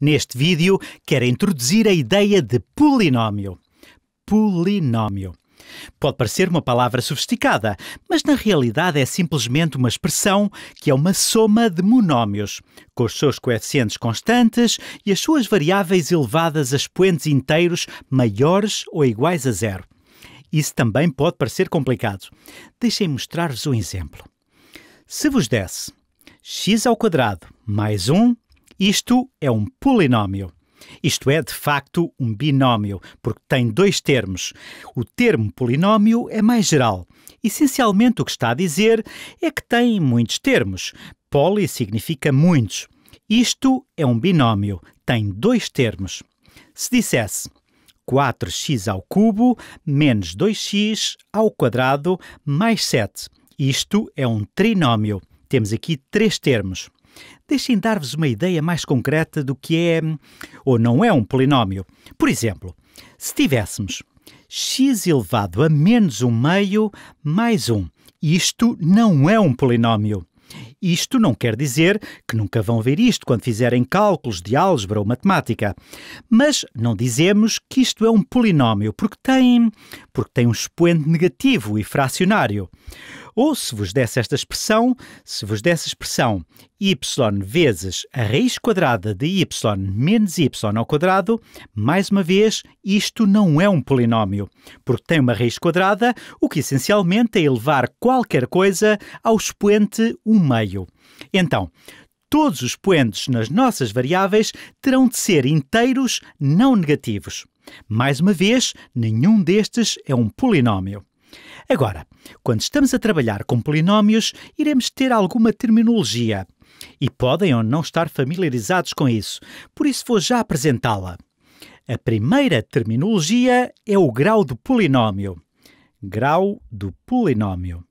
Neste vídeo, quero introduzir a ideia de polinómio. Polinómio. Pode parecer uma palavra sofisticada, mas na realidade é simplesmente uma expressão que é uma soma de monómios, com os seus coeficientes constantes e as suas variáveis elevadas a expoentes inteiros maiores ou iguais a zero. Isso também pode parecer complicado. Deixem me mostrar-vos um exemplo. Se vos desse x ao quadrado mais 1 isto é um polinómio. Isto é, de facto, um binómio, porque tem dois termos. O termo polinómio é mais geral. Essencialmente, o que está a dizer é que tem muitos termos. Poli significa muitos. Isto é um binómio, tem dois termos. Se dissesse 4x ao cubo menos 2x ao quadrado mais 7, isto é um trinómio. Temos aqui três termos. Deixem dar-vos uma ideia mais concreta do que é ou não é um polinómio. Por exemplo, se tivéssemos x elevado a menos 1 meio mais 1, isto não é um polinómio. Isto não quer dizer que nunca vão ver isto quando fizerem cálculos de álgebra ou matemática, mas não dizemos que isto é um polinómio porque tem, porque tem um expoente negativo e fracionário. Ou se vos desse esta expressão, se vos desse a expressão y vezes a raiz quadrada de y menos y ao quadrado, mais uma vez, isto não é um polinómio, porque tem uma raiz quadrada, o que essencialmente é elevar qualquer coisa ao expoente 1 meio. Então, todos os expoentes nas nossas variáveis terão de ser inteiros, não negativos. Mais uma vez, nenhum destes é um polinómio. Agora, quando estamos a trabalhar com polinómios, iremos ter alguma terminologia e podem ou não estar familiarizados com isso, por isso vou já apresentá-la. A primeira terminologia é o grau do polinómio. Grau do polinómio.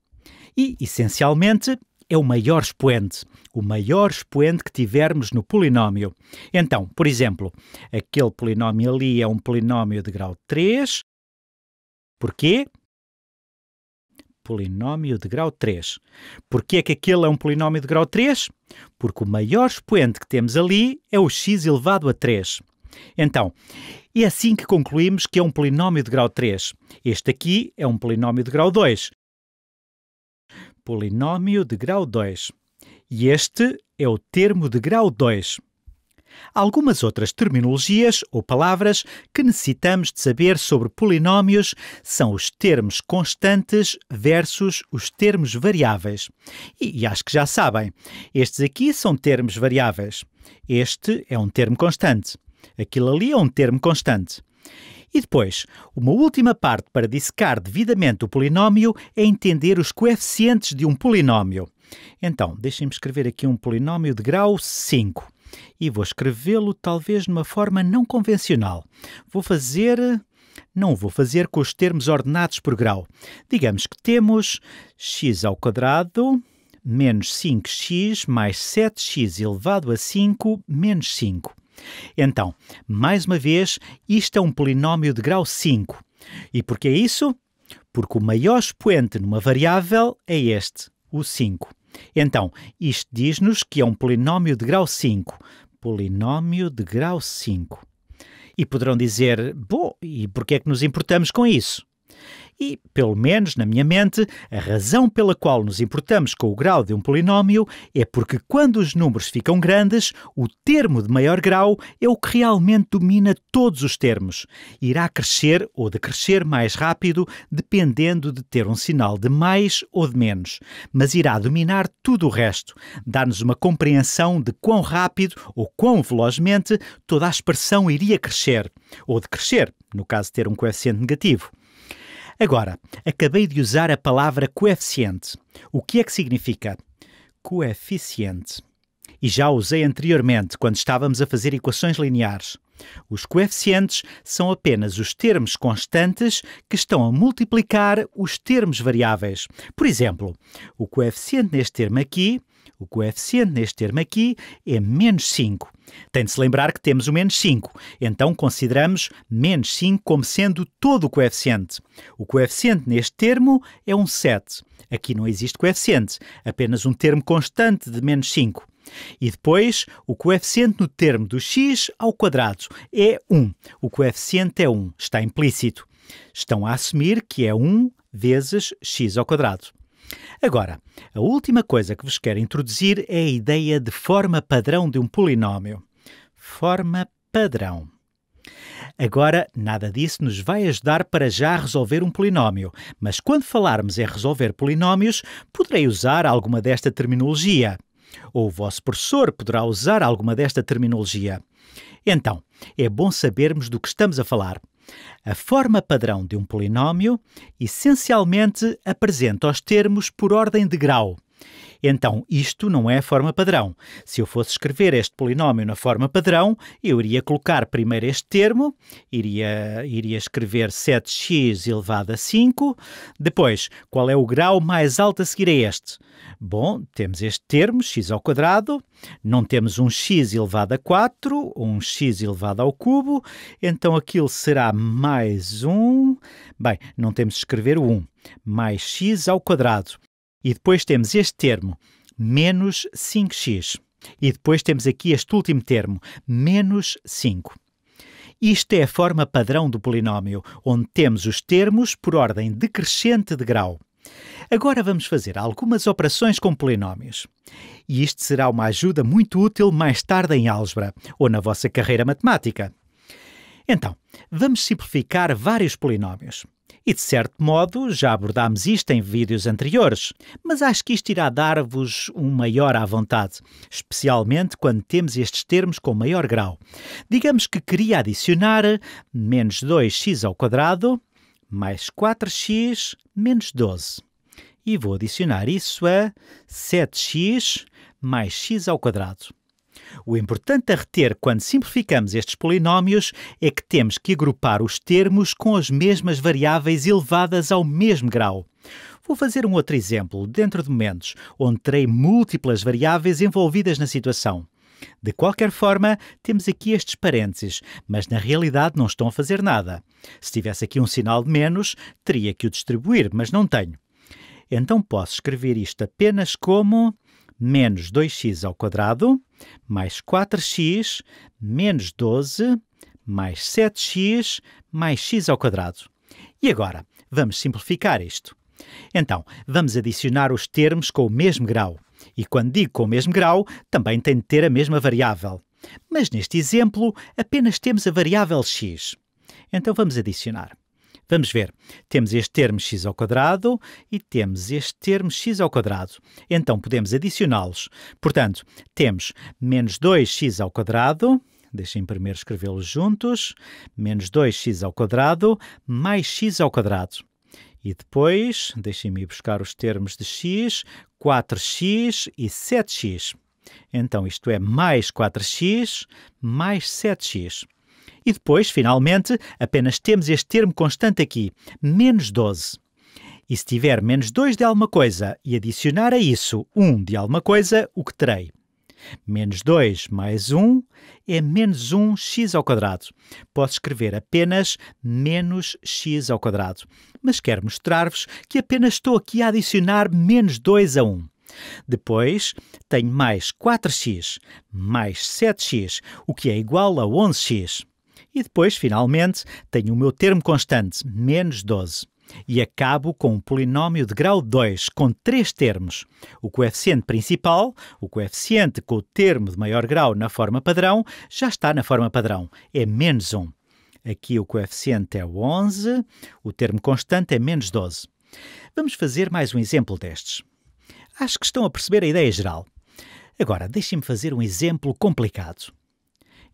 E, essencialmente, é o maior expoente, o maior expoente que tivermos no polinómio. Então, por exemplo, aquele polinómio ali é um polinómio de grau 3. Porquê? polinómio de grau 3. Porquê é que aquele é um polinómio de grau 3? Porque o maior expoente que temos ali é o x elevado a 3. Então, é assim que concluímos que é um polinómio de grau 3. Este aqui é um polinómio de grau 2. Polinómio de grau 2. E este é o termo de grau 2 algumas outras terminologias ou palavras que necessitamos de saber sobre polinómios são os termos constantes versus os termos variáveis. E, e acho que já sabem, estes aqui são termos variáveis. Este é um termo constante. Aquilo ali é um termo constante. E depois, uma última parte para dissecar devidamente o polinómio é entender os coeficientes de um polinómio. Então, deixem-me escrever aqui um polinómio de grau 5 e vou escrevê-lo talvez de uma forma não convencional. Vou fazer. Não vou fazer com os termos ordenados por grau. Digamos que temos x ao quadrado menos 5x mais 7x elevado a 5 menos 5. Então, mais uma vez, isto é um polinómio de grau 5. E por que é isso? Porque o maior expoente numa variável é este, o 5. Então, isto diz-nos que é um polinómio de grau 5. Polinómio de grau 5. E poderão dizer, bom, e porquê é que nos importamos com isso? e, pelo menos na minha mente, a razão pela qual nos importamos com o grau de um polinómio é porque quando os números ficam grandes, o termo de maior grau é o que realmente domina todos os termos. Irá crescer ou decrescer mais rápido dependendo de ter um sinal de mais ou de menos, mas irá dominar tudo o resto, dar-nos uma compreensão de quão rápido ou quão velozmente toda a expressão iria crescer, ou decrescer, no caso de ter um coeficiente negativo. Agora, acabei de usar a palavra coeficiente. O que é que significa? Coeficiente. E já usei anteriormente, quando estávamos a fazer equações lineares. Os coeficientes são apenas os termos constantes que estão a multiplicar os termos variáveis. Por exemplo, o coeficiente neste termo aqui o coeficiente neste termo aqui é menos 5. Tem de se lembrar que temos o menos 5, então consideramos menos 5 como sendo todo o coeficiente. O coeficiente neste termo é um 7. Aqui não existe coeficiente, apenas um termo constante de menos 5. E depois, o coeficiente no termo do x ao quadrado é 1. O coeficiente é 1, está implícito. Estão a assumir que é 1 vezes x ao quadrado. Agora, a última coisa que vos quero introduzir é a ideia de forma padrão de um polinómio. Forma padrão. Agora, nada disso nos vai ajudar para já a resolver um polinómio, mas quando falarmos em resolver polinómios, poderei usar alguma desta terminologia. Ou o vosso professor poderá usar alguma desta terminologia. Então, é bom sabermos do que estamos a falar. A forma padrão de um polinómio essencialmente apresenta os termos por ordem de grau então, isto não é a forma padrão. Se eu fosse escrever este polinómio na forma padrão, eu iria colocar primeiro este termo, iria, iria escrever 7x elevado a 5. Depois, qual é o grau mais alto a seguir a este? Bom, temos este termo, x ao quadrado, não temos um x elevado a 4, um x elevado ao cubo, então aquilo será mais 1. Bem, não temos de escrever o 1, mais x ao quadrado. E depois temos este termo, menos 5x. E depois temos aqui este último termo, menos 5. Isto é a forma padrão do polinómio, onde temos os termos por ordem decrescente de grau. Agora vamos fazer algumas operações com polinómios. E isto será uma ajuda muito útil mais tarde em álgebra ou na vossa carreira matemática. Então, vamos simplificar vários polinómios. E de certo modo já abordámos isto em vídeos anteriores, mas acho que isto irá dar-vos um maior à vontade, especialmente quando temos estes termos com maior grau. Digamos que queria adicionar menos 2x ao quadrado mais 4x menos 12. E vou adicionar isso a 7x mais x ao quadrado. O importante a reter quando simplificamos estes polinómios é que temos que agrupar os termos com as mesmas variáveis elevadas ao mesmo grau. Vou fazer um outro exemplo dentro de momentos onde terei múltiplas variáveis envolvidas na situação. De qualquer forma, temos aqui estes parênteses, mas na realidade não estão a fazer nada. Se tivesse aqui um sinal de menos, teria que o distribuir, mas não tenho. Então posso escrever isto apenas como menos 2x ao quadrado mais 4x menos 12 mais 7x mais x ao quadrado. E agora, vamos simplificar isto. Então, vamos adicionar os termos com o mesmo grau. E quando digo com o mesmo grau, também tem de ter a mesma variável. Mas neste exemplo, apenas temos a variável x. Então vamos adicionar. Vamos ver. Temos este termo x ao quadrado e temos este termo x ao quadrado. Então podemos adicioná-los. Portanto, temos menos 2x ao quadrado deixem primeiro escrevê-los juntos, menos 2x ao quadrado mais x ao quadrado. E depois, deixem-me buscar os termos de x, 4x e 7x. Então, isto é mais 4x mais 7x. E depois, finalmente, apenas temos este termo constante aqui, menos 12. E se tiver menos 2 de alguma coisa e adicionar a isso 1 de alguma coisa, o que terei? Menos 2 mais 1 é menos 1x Posso escrever apenas menos x Mas quero mostrar-vos que apenas estou aqui a adicionar menos 2 a 1. Depois tenho mais 4x mais 7x, o que é igual a 11x. E depois, finalmente, tenho o meu termo constante, menos 12 e acabo com um polinómio de grau 2 com três termos. O coeficiente principal, o coeficiente com o termo de maior grau na forma padrão, já está na forma padrão, é menos 1. Aqui o coeficiente é 11, o termo constante é menos 12. Vamos fazer mais um exemplo destes. Acho que estão a perceber a ideia geral. Agora, deixem-me fazer um exemplo complicado.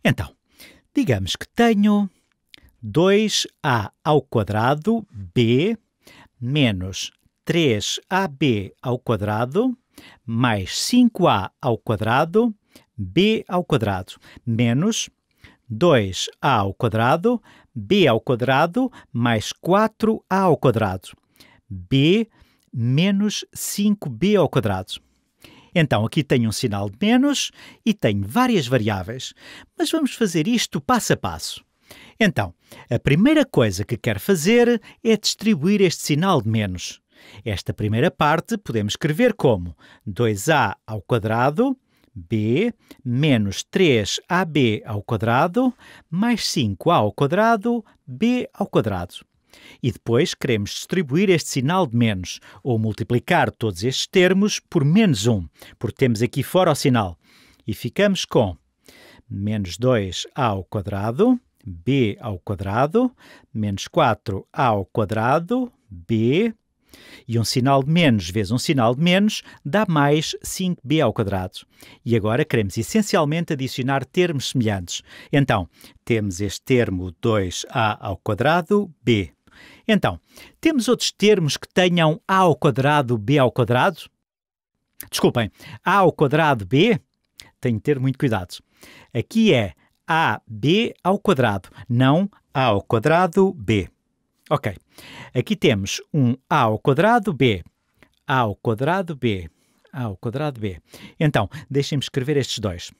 Então, Digamos que tenho 2a ao quadrado b menos 3ab ao quadrado mais 5a ao quadrado b ao quadrado menos 2a ao quadrado b ao quadrado mais 4a ao quadrado b menos 5b ao quadrado. Então aqui tenho um sinal de menos e tenho várias variáveis, mas vamos fazer isto passo a passo. Então, a primeira coisa que quero fazer é distribuir este sinal de menos. Esta primeira parte podemos escrever como 2a ao quadrado b menos 3ab ao quadrado mais 5a ao quadrado b ao quadrado. E depois queremos distribuir este sinal de menos, ou multiplicar todos estes termos por menos 1, porque temos aqui fora o sinal. E ficamos com menos 2a ao quadrado, b ao quadrado, menos 4a ao quadrado, b, e um sinal de menos vezes um sinal de menos dá mais 5b ao quadrado. E agora queremos essencialmente adicionar termos semelhantes. Então, temos este termo 2a ao quadrado b. Então, temos outros termos que tenham a ao quadrado b ao quadrado? Desculpem, a ao quadrado b, tenho de ter muito cuidado. Aqui é ab ao quadrado, não a ao quadrado b. Ok, aqui temos um a ao quadrado b, a ao quadrado b, a ao quadrado b. Então, deixem-me escrever estes dois.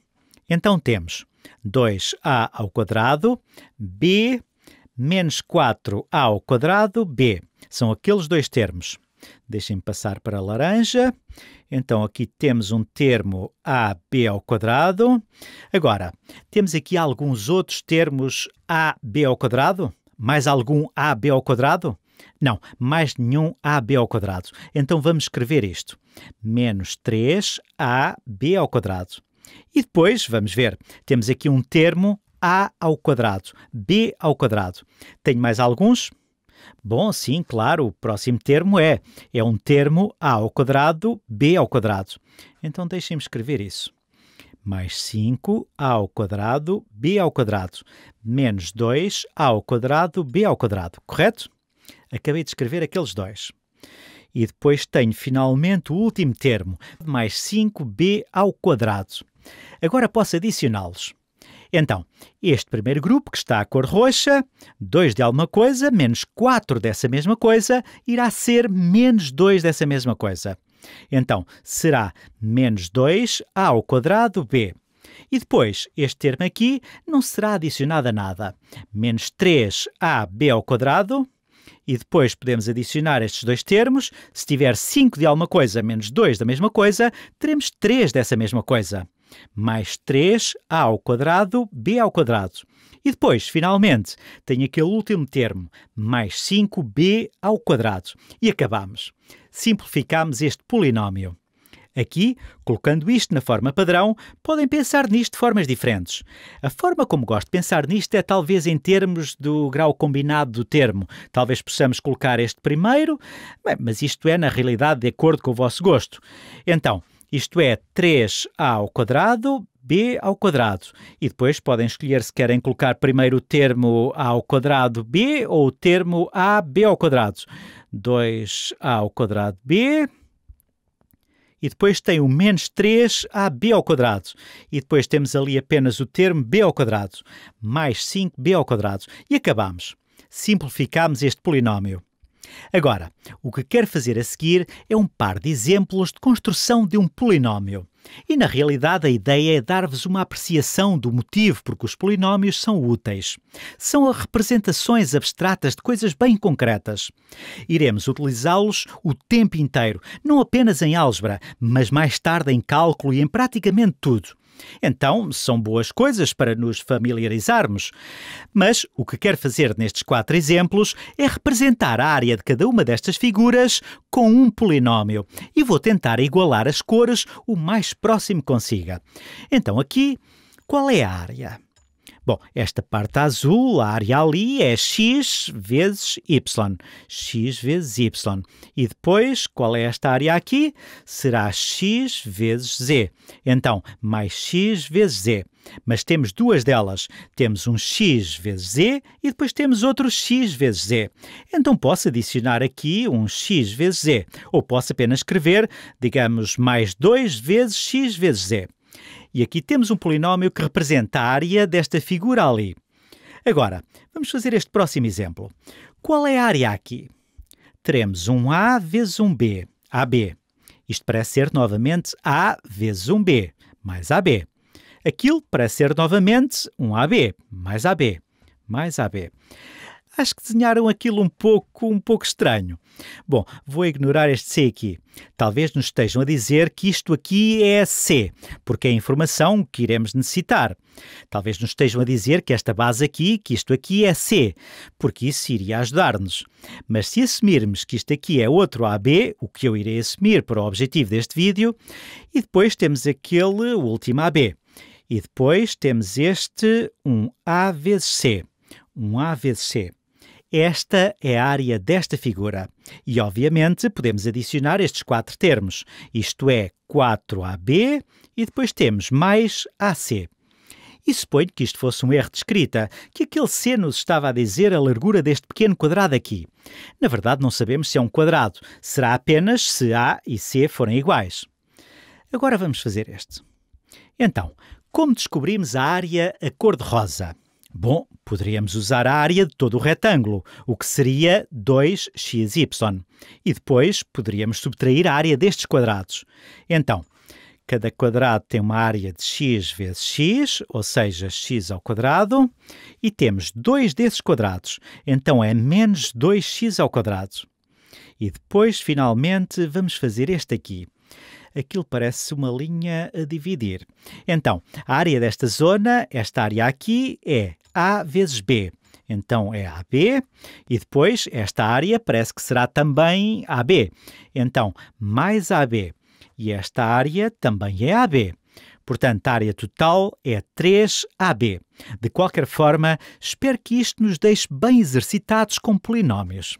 Então temos 2a ao quadrado b menos 4 ao quadrado b. São aqueles dois termos. Deixem-me passar para a laranja. Então aqui temos um termo AB ao quadrado. Agora, temos aqui alguns outros termos AB ao quadrado? Mais algum AB ao quadrado? Não, mais nenhum AB ao quadrado. Então vamos escrever isto. Menos 3AB ao quadrado. E depois, vamos ver, temos aqui um termo a ao quadrado, b ao quadrado. Tenho mais alguns? Bom, sim, claro, o próximo termo é é um termo a ao quadrado, b ao quadrado. Então deixem-me escrever isso. Mais 5 a ao quadrado, b ao quadrado, menos 2 a ao quadrado, b ao quadrado, correto? Acabei de escrever aqueles dois. E depois tenho finalmente o último termo, mais 5b ao quadrado. Agora posso adicioná-los. Então, este primeiro grupo, que está a cor roxa, 2 de alguma coisa menos 4 dessa mesma coisa, irá ser menos 2 dessa mesma coisa. Então, será menos 2a ao quadrado b. E depois, este termo aqui não será adicionado a nada. Menos 3ab ao quadrado. E depois podemos adicionar estes dois termos. Se tiver 5 de alguma coisa menos 2 da mesma coisa, teremos 3 dessa mesma coisa mais 3a ao quadrado b ao quadrado. E depois, finalmente, tem aquele último termo, mais 5b ao quadrado. E acabamos. Simplificamos este polinómio. Aqui, colocando isto na forma padrão, podem pensar nisto de formas diferentes. A forma como gosto de pensar nisto é talvez em termos do grau combinado do termo. Talvez possamos colocar este primeiro, mas isto é, na realidade, de acordo com o vosso gosto. Então, isto é 3a ao quadrado b ao quadrado. E depois podem escolher se querem colocar primeiro o termo a ao quadrado b ou o termo ab ao quadrado. 2a ao quadrado b e depois tem o menos 3ab ao quadrado. E depois temos ali apenas o termo b ao quadrado, mais 5b ao quadrado. E acabamos. Simplificamos este polinómio. Agora, o que quero fazer a seguir é um par de exemplos de construção de um polinómio. E na realidade a ideia é dar-vos uma apreciação do motivo porque os polinómios são úteis. São representações abstratas de coisas bem concretas. Iremos utilizá-los o tempo inteiro, não apenas em álgebra, mas mais tarde em cálculo e em praticamente tudo. Então, são boas coisas para nos familiarizarmos. Mas o que quero fazer nestes quatro exemplos é representar a área de cada uma destas figuras com um polinómio e vou tentar igualar as cores o mais próximo consiga. Então, aqui, qual é a área? Bom, esta parte azul, a área ali, é x vezes y. x vezes y. E depois, qual é esta área aqui? Será x vezes z. Então, mais x vezes z. Mas temos duas delas. Temos um x vezes z e depois temos outro x vezes z. Então posso adicionar aqui um x vezes z. Ou posso apenas escrever, digamos, mais 2 vezes x vezes z. E aqui temos um polinómio que representa a área desta figura ali. Agora, vamos fazer este próximo exemplo. Qual é a área aqui? Teremos um A vezes um B, AB. Isto parece ser, novamente, A vezes um B, mais AB. Aquilo parece ser, novamente, um AB, mais AB, mais AB acho que desenharam aquilo um pouco, um pouco estranho. Bom, vou ignorar este C aqui. Talvez nos estejam a dizer que isto aqui é C, porque é a informação que iremos necessitar. Talvez nos estejam a dizer que esta base aqui, que isto aqui é C, porque isso iria ajudar-nos. Mas se assumirmos que isto aqui é outro AB, o que eu irei assumir para o objetivo deste vídeo, e depois temos aquele último AB. E depois temos este um A vezes C. Um A vezes C. Esta é a área desta figura. E, obviamente, podemos adicionar estes quatro termos, isto é, 4AB e depois temos mais AC. E suponho que isto fosse um erro de escrita, que aquele C nos estava a dizer a largura deste pequeno quadrado aqui. Na verdade, não sabemos se é um quadrado, será apenas se A e C forem iguais. Agora vamos fazer este. Então, como descobrimos a área a cor-de-rosa? Bom, poderíamos usar a área de todo o retângulo, o que seria 2xy. E depois poderíamos subtrair a área destes quadrados. Então, cada quadrado tem uma área de x vezes x, ou seja, x ao quadrado, e temos dois desses quadrados, então é menos 2x ao quadrado. E depois, finalmente, vamos fazer este aqui. Aquilo parece uma linha a dividir. Então, a área desta zona, esta área aqui, é a vezes B. Então é AB e depois esta área parece que será também AB. Então, mais AB. E esta área também é AB. Portanto, a área total é 3AB. De qualquer forma, espero que isto nos deixe bem exercitados com polinómios.